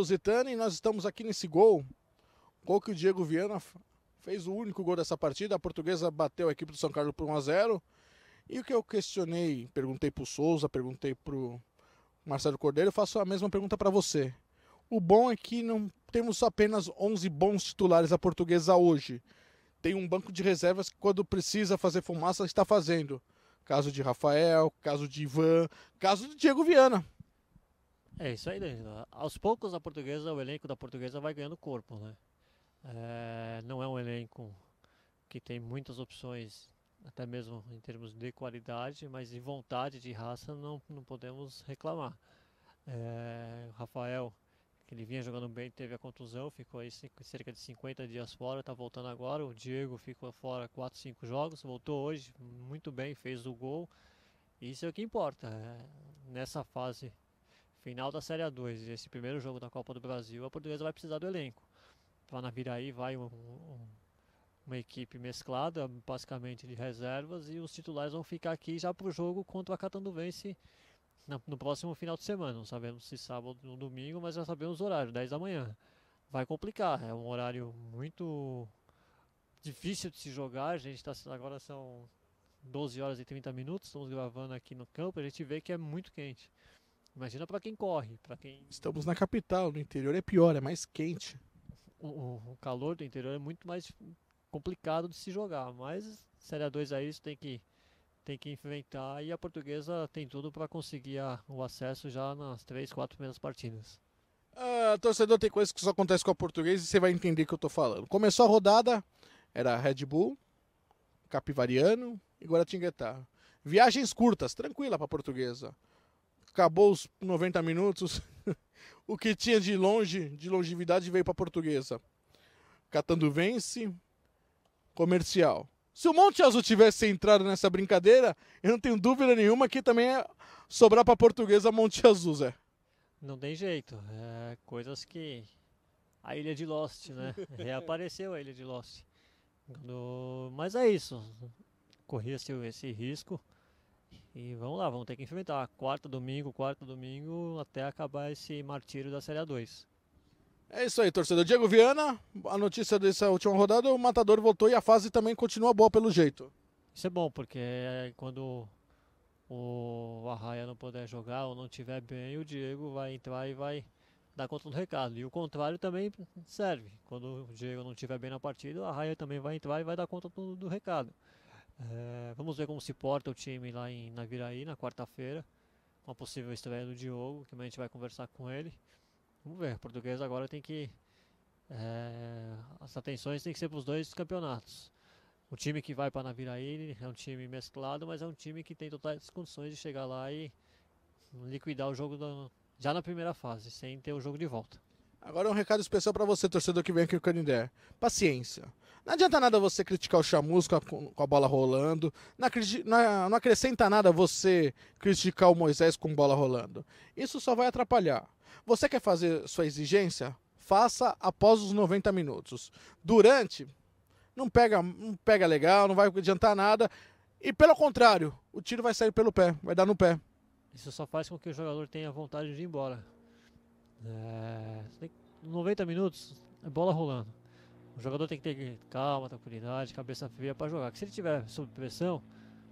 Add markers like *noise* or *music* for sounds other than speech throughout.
Lusitana e nós estamos aqui nesse gol. Gol que o Diego Viana fez o único gol dessa partida. A portuguesa bateu a equipe do São Carlos por 1 a 0 E o que eu questionei, perguntei para o Souza, perguntei para o Marcelo Cordeiro, faço a mesma pergunta para você. O bom é que não temos apenas 11 bons titulares da portuguesa hoje. Tem um banco de reservas que, quando precisa fazer fumaça, está fazendo. Caso de Rafael, caso de Ivan, caso de Diego Viana. É isso aí, Danilo. Aos poucos a portuguesa, o elenco da portuguesa vai ganhando corpo, né? É, não é um elenco que tem muitas opções, até mesmo em termos de qualidade, mas de vontade, de raça, não, não podemos reclamar. É, o Rafael, que ele vinha jogando bem, teve a contusão, ficou aí cerca de 50 dias fora, está voltando agora. O Diego ficou fora 4, 5 jogos, voltou hoje muito bem, fez o gol. Isso é o que importa. É, nessa fase final da Série A2 e esse primeiro jogo da Copa do Brasil, a Portuguesa vai precisar do elenco. Para tá na Viraí vai um, um, uma equipe mesclada, basicamente de reservas, e os titulares vão ficar aqui já para o jogo contra a Catanduvense no próximo final de semana. Não sabemos se sábado ou domingo, mas já sabemos o horário, 10 da manhã. Vai complicar, é um horário muito difícil de se jogar. A gente está agora são 12 horas e 30 minutos, estamos gravando aqui no campo, a gente vê que é muito quente. Imagina para quem corre, para quem. Estamos na capital, no interior é pior, é mais quente. O, o, calor do interior é muito mais complicado de se jogar, mas Série A2 aí isso tem que tem que enfrentar e a portuguesa tem tudo para conseguir a, o acesso já nas três, quatro primeiras partidas. Ah, torcedor, tem coisas que só acontece com a portuguesa e você vai entender o que eu tô falando. Começou a rodada, era Red Bull, Capivariano e Guaratinguetá. Viagens curtas, tranquila para portuguesa acabou os 90 minutos. *laughs* o que tinha de longe, de longevidade, veio para portuguesa. Catando vence, comercial. Se o Monte Azul tivesse entrado nessa brincadeira, eu não tenho dúvida nenhuma que também é sobrar para portuguesa Monte Azul, Zé. Não tem jeito. É, coisas que. A ilha de Lost, né? *laughs* Reapareceu a ilha de Lost. Mas é isso. Corria-se esse risco. E vamos lá, vamos ter que enfrentar quarta domingo, quarta domingo, até acabar esse martírio da Série A2. É isso aí, torcedor. Diego Viana, a notícia dessa última rodada, o Matador voltou e a fase também continua boa pelo jeito. Isso é bom, porque eh, quando o Arraia não puder jogar ou não tiver bem, o Diego vai entrar e vai dar conta do recado. E o contrário também serve. Quando o Diego não tiver bem na partida, o Arraia também vai entrar e vai dar conta do, do recado. É, vamos ver como se porta o time lá em Naviraí na quarta-feira. Uma possível estreia do Diogo, que a gente vai conversar com ele. Vamos ver, o português agora tem que. É, as atenções tem que ser para os dois campeonatos. O time que vai para Naviraí é um time mesclado, mas é um time que tem totais condições de chegar lá e liquidar o jogo do, já na primeira fase, sem ter o jogo de volta. Agora um recado especial para você, torcedor que vem aqui no Canindé. Paciência. Não adianta nada você criticar o Chamusco com a bola rolando. Não acrescenta nada você criticar o Moisés com bola rolando. Isso só vai atrapalhar. Você quer fazer sua exigência? Faça após os 90 minutos. Durante, não pega, não pega legal, não vai adiantar nada. E pelo contrário, o tiro vai sair pelo pé, vai dar no pé. Isso só faz com que o jogador tenha vontade de ir embora. É, 90 minutos, é bola rolando o jogador tem que ter calma, tranquilidade, cabeça fria para jogar. Porque se ele tiver sob pressão,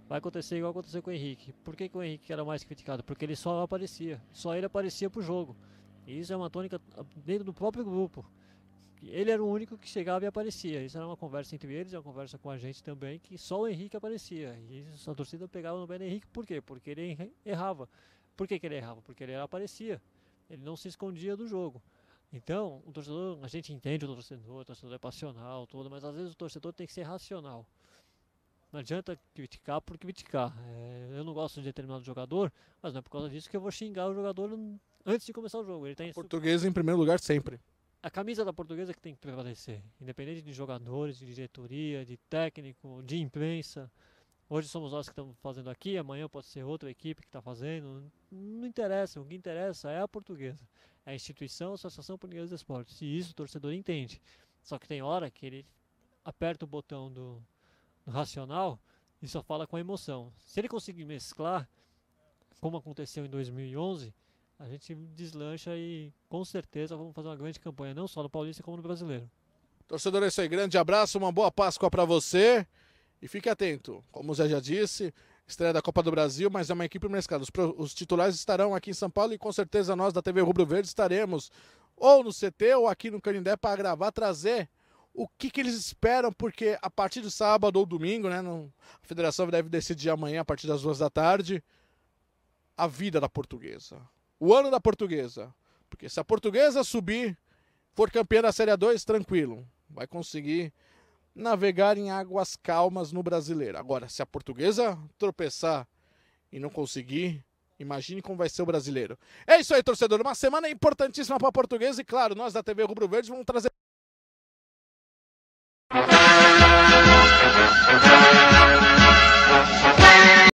vai acontecer igual aconteceu com o Henrique. Por que, que o Henrique era mais criticado? Porque ele só aparecia, só ele aparecia pro jogo. E isso é uma tônica ah, dentro do próprio grupo. Ele era o único que chegava e aparecia. Isso era uma conversa entre eles, é uma conversa com a gente também, que só o Henrique aparecia. E a torcida pegava no pé Henrique, por quê? Porque ele errava. Por que, que ele errava? Porque ele aparecia. Ele não se escondia do jogo. Então, o torcedor, a gente entende o torcedor, o torcedor é passional, tudo. mas às vezes o torcedor tem que ser racional. Não adianta criticar por criticar. É, eu não gosto de determinado jogador, mas não é por causa disso que eu vou xingar o jogador antes de começar o jogo. Ele tem tá português em primeiro lugar sempre. A camisa da portuguesa é que tem que prevalecer, independente de jogadores, de diretoria, de técnico, de imprensa. Hoje somos nós que estamos fazendo aqui, amanhã pode ser outra equipe que está fazendo não interessa, o que interessa é a portuguesa, é a instituição, a Associação Portuguesa de Esportes, e isso o torcedor entende. Só que tem hora que ele aperta o botão do, do racional e só fala com a emoção. Se ele conseguir mesclar, como aconteceu em 2011, a gente deslancha e com certeza vamos fazer uma grande campanha, não só no Paulista como no Brasileiro. Torcedor, é isso aí. Grande abraço, uma boa Páscoa para você e fique atento. Como o Zé já disse, estreia da Copa do Brasil, mas é uma equipe mesclada. Os, os, titulares estarão aqui em São Paulo e com certeza nós da TV Rubro Verde estaremos ou no CT ou aqui no Canindé para gravar, trazer o que, que, eles esperam, porque a partir de sábado ou domingo, né, a federação deve decidir amanhã a partir das duas da tarde, a vida da portuguesa. O ano da portuguesa. Porque se a portuguesa subir, for campeã da Série A2, tranquilo. Vai conseguir navegar em águas calmas no brasileiro. Agora, se a portuguesa tropeçar e não conseguir, imagine como vai ser o brasileiro. É isso aí, torcedor. Uma semana importantíssima para a portuguesa e, claro, nós da TV Rubro Verde vamos trazer.